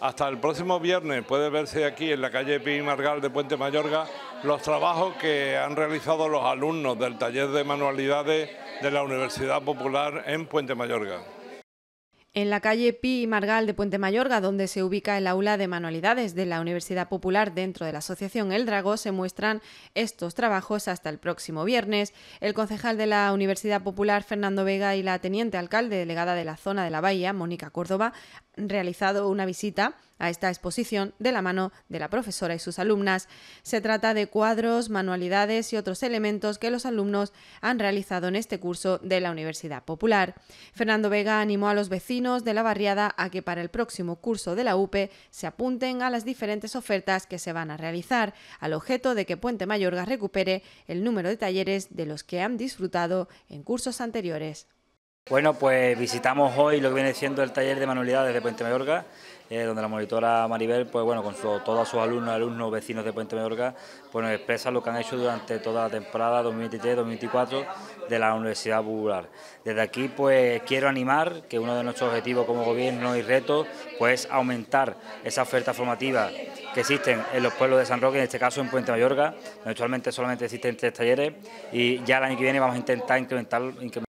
Hasta el próximo viernes puede verse aquí en la calle Pi Margal de Puente Mayorga los trabajos que han realizado los alumnos del taller de manualidades de la Universidad Popular en Puente Mayorga. En la calle Pi Margal de Puente Mayorga, donde se ubica el aula de manualidades de la Universidad Popular dentro de la Asociación El Drago, se muestran estos trabajos hasta el próximo viernes. El concejal de la Universidad Popular, Fernando Vega, y la teniente alcalde delegada de la zona de la Bahía, Mónica Córdoba, han realizado una visita a esta exposición de la mano de la profesora y sus alumnas. Se trata de cuadros, manualidades y otros elementos que los alumnos han realizado en este curso de la Universidad Popular. Fernando Vega animó a los vecinos de la barriada a que para el próximo curso de la UPE se apunten a las diferentes ofertas que se van a realizar, al objeto de que Puente Mayorga recupere el número de talleres de los que han disfrutado en cursos anteriores. Bueno, pues visitamos hoy lo que viene siendo el taller de manualidades de Puente Mayorga, eh, donde la monitora Maribel, pues bueno, con todos sus alumnos, alumnos, vecinos de Puente Mayorga, pues nos expresa lo que han hecho durante toda la temporada 2023-2024 de la Universidad Popular. Desde aquí, pues quiero animar que uno de nuestros objetivos como gobierno y reto, pues aumentar esa oferta formativa que existen en los pueblos de San Roque, en este caso en Puente Mayorga, donde actualmente solamente existen tres talleres y ya el año que viene vamos a intentar incrementar, incrementar